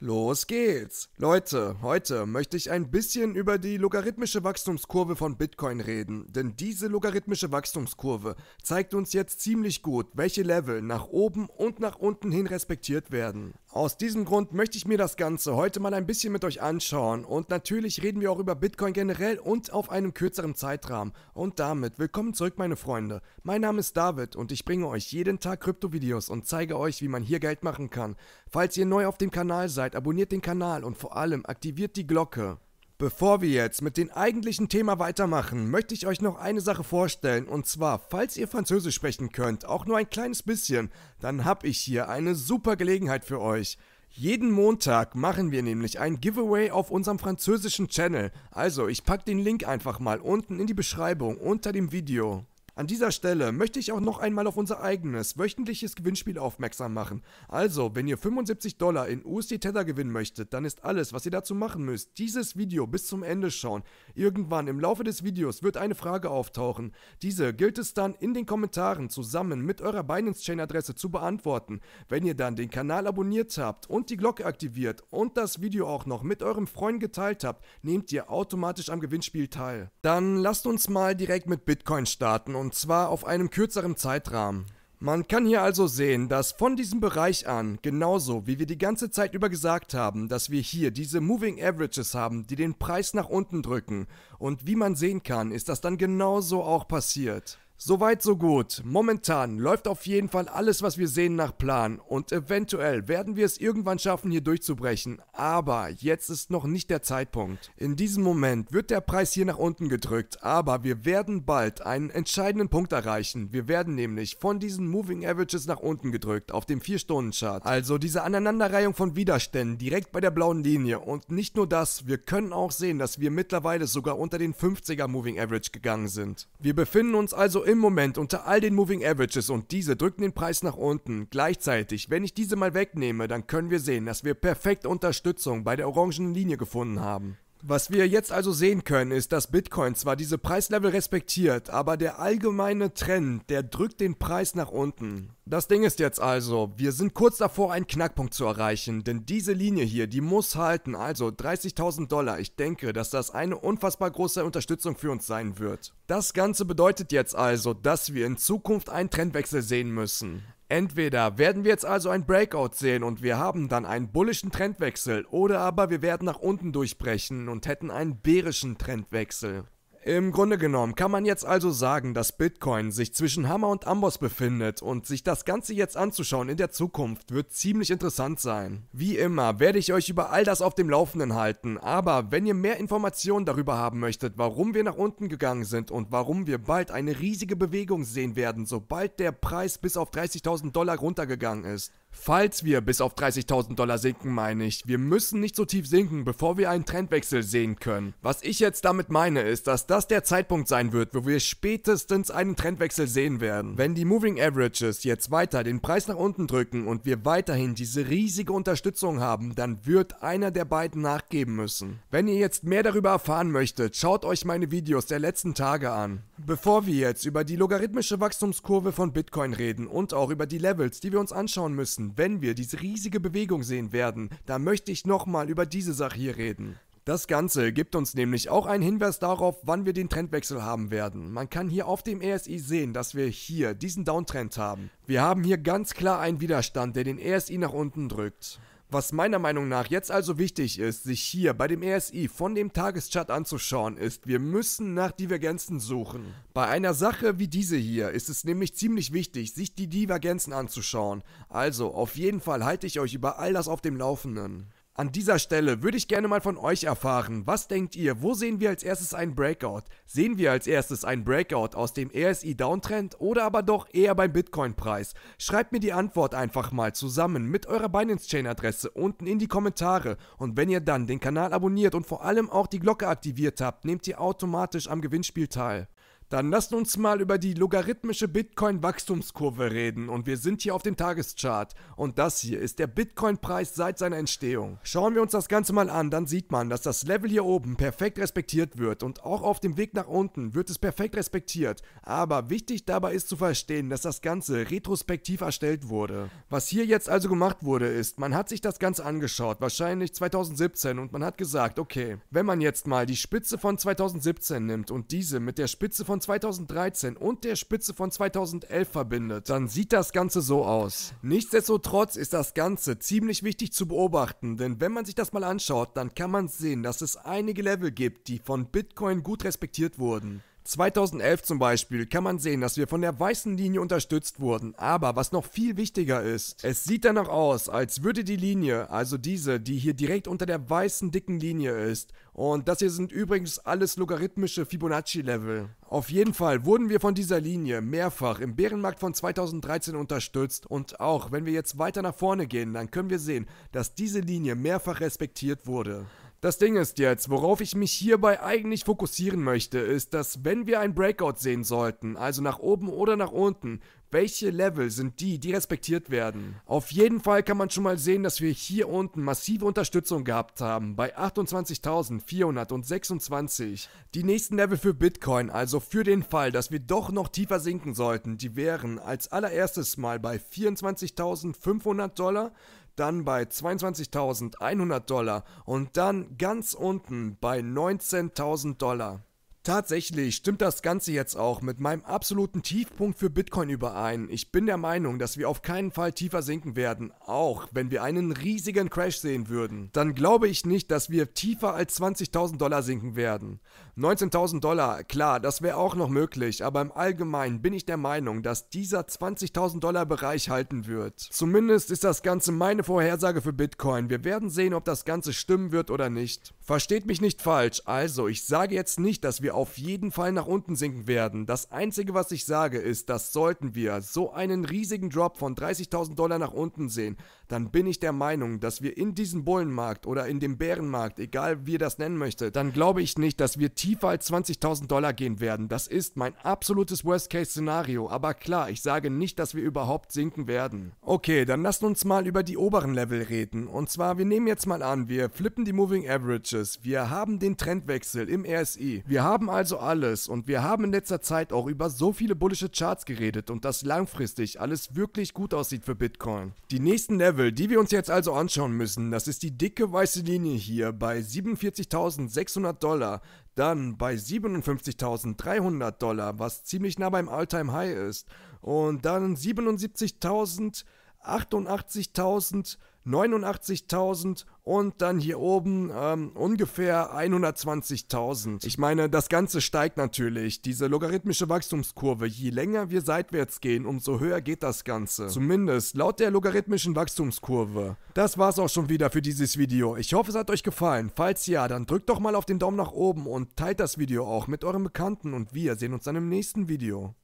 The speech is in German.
Los geht's! Leute, heute möchte ich ein bisschen über die logarithmische Wachstumskurve von Bitcoin reden, denn diese logarithmische Wachstumskurve zeigt uns jetzt ziemlich gut, welche Level nach oben und nach unten hin respektiert werden. Aus diesem Grund möchte ich mir das Ganze heute mal ein bisschen mit euch anschauen und natürlich reden wir auch über Bitcoin generell und auf einem kürzeren Zeitrahmen. Und damit willkommen zurück meine Freunde. Mein Name ist David und ich bringe euch jeden Tag Krypto-Videos und zeige euch, wie man hier Geld machen kann. Falls ihr neu auf dem Kanal seid, abonniert den Kanal und vor allem aktiviert die Glocke. Bevor wir jetzt mit dem eigentlichen Thema weitermachen, möchte ich euch noch eine Sache vorstellen. Und zwar, falls ihr Französisch sprechen könnt, auch nur ein kleines bisschen, dann habe ich hier eine super Gelegenheit für euch. Jeden Montag machen wir nämlich ein Giveaway auf unserem französischen Channel. Also, ich packe den Link einfach mal unten in die Beschreibung unter dem Video. An dieser Stelle möchte ich auch noch einmal auf unser eigenes wöchentliches Gewinnspiel aufmerksam machen. Also, wenn ihr 75 Dollar in USD Tether gewinnen möchtet, dann ist alles, was ihr dazu machen müsst, dieses Video bis zum Ende schauen. Irgendwann im Laufe des Videos wird eine Frage auftauchen. Diese gilt es dann in den Kommentaren zusammen mit eurer Binance Chain Adresse zu beantworten. Wenn ihr dann den Kanal abonniert habt und die Glocke aktiviert und das Video auch noch mit eurem Freund geteilt habt, nehmt ihr automatisch am Gewinnspiel teil. Dann lasst uns mal direkt mit Bitcoin starten und und zwar auf einem kürzeren Zeitrahmen. Man kann hier also sehen, dass von diesem Bereich an, genauso wie wir die ganze Zeit über gesagt haben, dass wir hier diese Moving Averages haben, die den Preis nach unten drücken. Und wie man sehen kann, ist das dann genauso auch passiert. Soweit so gut. Momentan läuft auf jeden Fall alles, was wir sehen, nach Plan und eventuell werden wir es irgendwann schaffen, hier durchzubrechen. Aber jetzt ist noch nicht der Zeitpunkt. In diesem Moment wird der Preis hier nach unten gedrückt, aber wir werden bald einen entscheidenden Punkt erreichen. Wir werden nämlich von diesen Moving Averages nach unten gedrückt auf dem 4-Stunden-Chart. Also diese Aneinanderreihung von Widerständen direkt bei der blauen Linie und nicht nur das, wir können auch sehen, dass wir mittlerweile sogar unter den 50er Moving Average gegangen sind. Wir befinden uns also im Moment unter all den Moving Averages und diese drücken den Preis nach unten. Gleichzeitig, wenn ich diese mal wegnehme, dann können wir sehen, dass wir perfekt Unterstützung bei der orangenen Linie gefunden haben. Was wir jetzt also sehen können, ist, dass Bitcoin zwar diese Preislevel respektiert, aber der allgemeine Trend, der drückt den Preis nach unten. Das Ding ist jetzt also, wir sind kurz davor, einen Knackpunkt zu erreichen, denn diese Linie hier, die muss halten, also 30.000 Dollar. Ich denke, dass das eine unfassbar große Unterstützung für uns sein wird. Das Ganze bedeutet jetzt also, dass wir in Zukunft einen Trendwechsel sehen müssen. Entweder werden wir jetzt also ein Breakout sehen und wir haben dann einen bullischen Trendwechsel, oder aber wir werden nach unten durchbrechen und hätten einen bärischen Trendwechsel. Im Grunde genommen kann man jetzt also sagen, dass Bitcoin sich zwischen Hammer und Amboss befindet und sich das Ganze jetzt anzuschauen in der Zukunft wird ziemlich interessant sein. Wie immer werde ich euch über all das auf dem Laufenden halten, aber wenn ihr mehr Informationen darüber haben möchtet, warum wir nach unten gegangen sind und warum wir bald eine riesige Bewegung sehen werden, sobald der Preis bis auf 30.000 Dollar runtergegangen ist, Falls wir bis auf 30.000 Dollar sinken, meine ich, wir müssen nicht so tief sinken, bevor wir einen Trendwechsel sehen können. Was ich jetzt damit meine, ist, dass das der Zeitpunkt sein wird, wo wir spätestens einen Trendwechsel sehen werden. Wenn die Moving Averages jetzt weiter den Preis nach unten drücken und wir weiterhin diese riesige Unterstützung haben, dann wird einer der beiden nachgeben müssen. Wenn ihr jetzt mehr darüber erfahren möchtet, schaut euch meine Videos der letzten Tage an. Bevor wir jetzt über die logarithmische Wachstumskurve von Bitcoin reden und auch über die Levels, die wir uns anschauen müssen, nutzen, wenn wir diese riesige Bewegung sehen werden. dann möchte ich nochmal über diese Sache hier reden. Das Ganze gibt uns nämlich auch einen Hinweis darauf, wann wir den Trendwechsel haben werden. Man kann hier auf dem RSI sehen, dass wir hier diesen Downtrend haben. Wir haben hier ganz klar einen Widerstand, der den RSI nach unten drückt. Was meiner Meinung nach jetzt also wichtig ist, sich hier bei dem ESI von dem Tageschart anzuschauen, ist, wir müssen nach Divergenzen suchen. Bei einer Sache wie diese hier ist es nämlich ziemlich wichtig, sich die Divergenzen anzuschauen. Also, auf jeden Fall halte ich euch über all das auf dem Laufenden. An dieser Stelle würde ich gerne mal von euch erfahren, was denkt ihr, wo sehen wir als erstes einen Breakout? Sehen wir als erstes einen Breakout aus dem RSI Downtrend oder aber doch eher beim Bitcoin-Preis? Schreibt mir die Antwort einfach mal zusammen mit eurer Binance Chain Adresse unten in die Kommentare und wenn ihr dann den Kanal abonniert und vor allem auch die Glocke aktiviert habt, nehmt ihr automatisch am Gewinnspiel teil. Dann lasst uns mal über die logarithmische Bitcoin-Wachstumskurve reden und wir sind hier auf dem Tageschart. Und das hier ist der Bitcoin-Preis seit seiner Entstehung. Schauen wir uns das Ganze mal an, dann sieht man, dass das Level hier oben perfekt respektiert wird und auch auf dem Weg nach unten wird es perfekt respektiert. Aber wichtig dabei ist zu verstehen, dass das Ganze retrospektiv erstellt wurde. Was hier jetzt also gemacht wurde ist, man hat sich das Ganze angeschaut, wahrscheinlich 2017 und man hat gesagt, okay, wenn man jetzt mal die Spitze von 2017 nimmt und diese mit der Spitze von von 2013 und der Spitze von 2011 verbindet, dann sieht das Ganze so aus. Nichtsdestotrotz ist das Ganze ziemlich wichtig zu beobachten, denn wenn man sich das mal anschaut, dann kann man sehen, dass es einige Level gibt, die von Bitcoin gut respektiert wurden. 2011 zum Beispiel kann man sehen, dass wir von der weißen Linie unterstützt wurden, aber was noch viel wichtiger ist, es sieht danach aus, als würde die Linie, also diese, die hier direkt unter der weißen dicken Linie ist, und das hier sind übrigens alles logarithmische Fibonacci-Level. Auf jeden Fall wurden wir von dieser Linie mehrfach im Bärenmarkt von 2013 unterstützt und auch wenn wir jetzt weiter nach vorne gehen, dann können wir sehen, dass diese Linie mehrfach respektiert wurde. Das Ding ist jetzt, worauf ich mich hierbei eigentlich fokussieren möchte, ist, dass wenn wir ein Breakout sehen sollten, also nach oben oder nach unten, welche Level sind die, die respektiert werden? Auf jeden Fall kann man schon mal sehen, dass wir hier unten massive Unterstützung gehabt haben, bei 28.426. Die nächsten Level für Bitcoin, also für den Fall, dass wir doch noch tiefer sinken sollten, die wären als allererstes mal bei 24.500 Dollar, dann bei 22.100 Dollar und dann ganz unten bei 19.000 Dollar. Tatsächlich stimmt das Ganze jetzt auch mit meinem absoluten Tiefpunkt für Bitcoin überein. Ich bin der Meinung, dass wir auf keinen Fall tiefer sinken werden, auch wenn wir einen riesigen Crash sehen würden. Dann glaube ich nicht, dass wir tiefer als 20.000 Dollar sinken werden. 19.000 Dollar, klar, das wäre auch noch möglich, aber im Allgemeinen bin ich der Meinung, dass dieser 20.000 Dollar Bereich halten wird. Zumindest ist das Ganze meine Vorhersage für Bitcoin. Wir werden sehen, ob das Ganze stimmen wird oder nicht. Versteht mich nicht falsch, also ich sage jetzt nicht, dass wir auf jeden Fall nach unten sinken werden. Das Einzige, was ich sage, ist, dass sollten wir so einen riesigen Drop von 30.000 Dollar nach unten sehen, dann bin ich der Meinung, dass wir in diesem Bullenmarkt oder in dem Bärenmarkt, egal wie ihr das nennen möchtet, dann glaube ich nicht, dass wir tiefer als 20.000 Dollar gehen werden. Das ist mein absolutes Worst-Case-Szenario. Aber klar, ich sage nicht, dass wir überhaupt sinken werden. Okay, dann lasst uns mal über die oberen Level reden. Und zwar, wir nehmen jetzt mal an, wir flippen die Moving Averages. Wir haben den Trendwechsel im RSI. Wir haben haben also alles und wir haben in letzter Zeit auch über so viele bullische Charts geredet und dass langfristig alles wirklich gut aussieht für Bitcoin. Die nächsten Level, die wir uns jetzt also anschauen müssen, das ist die dicke weiße Linie hier bei 47.600 Dollar, dann bei 57.300 Dollar, was ziemlich nah beim Alltime High ist und dann 77.000 Dollar. 88.000, 89.000 und dann hier oben ähm, ungefähr 120.000. Ich meine, das Ganze steigt natürlich. Diese logarithmische Wachstumskurve, je länger wir seitwärts gehen, umso höher geht das Ganze. Zumindest laut der logarithmischen Wachstumskurve. Das war's auch schon wieder für dieses Video. Ich hoffe, es hat euch gefallen. Falls ja, dann drückt doch mal auf den Daumen nach oben und teilt das Video auch mit euren Bekannten und wir sehen uns dann im nächsten Video.